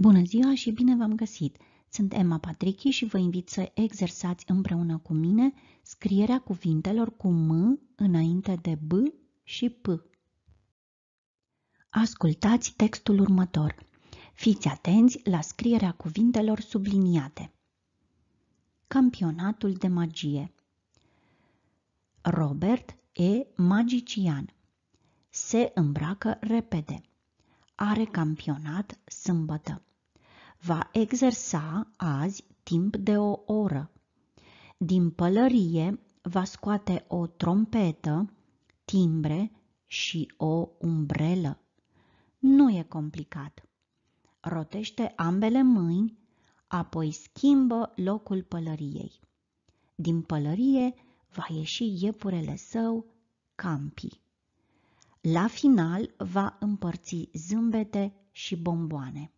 Bună ziua și bine v-am găsit! Sunt Emma Patrichi și vă invit să exersați împreună cu mine scrierea cuvintelor cu M înainte de B și P. Ascultați textul următor. Fiți atenți la scrierea cuvintelor subliniate. Campionatul de magie Robert e magician. Se îmbracă repede. Are campionat sâmbătă va exersa azi timp de o oră. Din pălărie va scoate o trompetă, timbre și o umbrelă. Nu e complicat. Rotește ambele mâini, apoi schimbă locul pălăriei. Din pălărie va ieși iepurele său, Campi. La final va împărți zâmbete și bomboane.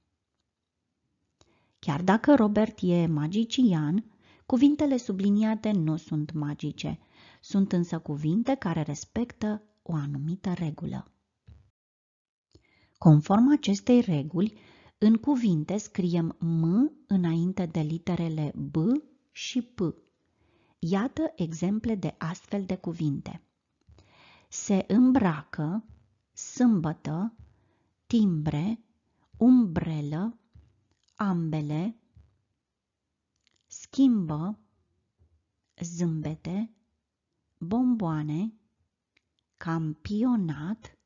Chiar dacă Robert e magician, cuvintele subliniate nu sunt magice, sunt însă cuvinte care respectă o anumită regulă. Conform acestei reguli, în cuvinte scriem M înainte de literele B și P. Iată exemple de astfel de cuvinte. Se îmbracă, sâmbătă, timbre, umbrelă, ambele, schimbă zâmbete, bomboane, campionat,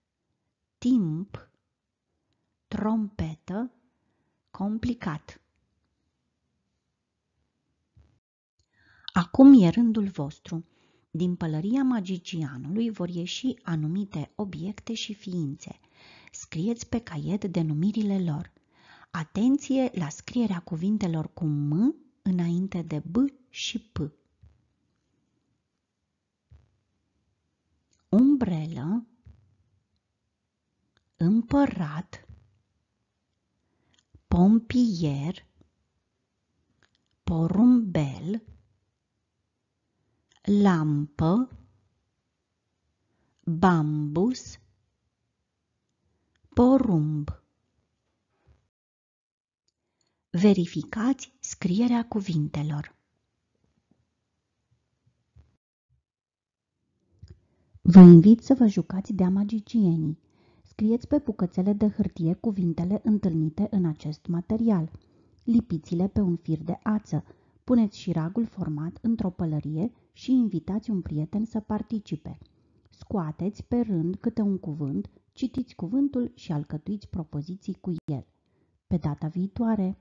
timp, trompetă, complicat. Acum e rândul vostru. Din pălăria magicianului vor ieși anumite obiecte și ființe. Scrieți pe caiet denumirile lor. Atenție la scrierea cuvintelor cu M înainte de B și P. Umbrelă, împărat, pompier, porumbel, lampă, bambus, porumb. Verificați scrierea cuvintelor. Vă invit să vă jucați de magicienii. Scrieți pe bucățele de hârtie cuvintele întâlnite în acest material. Lipiți-le pe un fir de ață. Puneți și ragul format într-o pălărie și invitați un prieten să participe. Scoateți pe rând câte un cuvânt, citiți cuvântul și alcătuiți propoziții cu el. Pe data viitoare!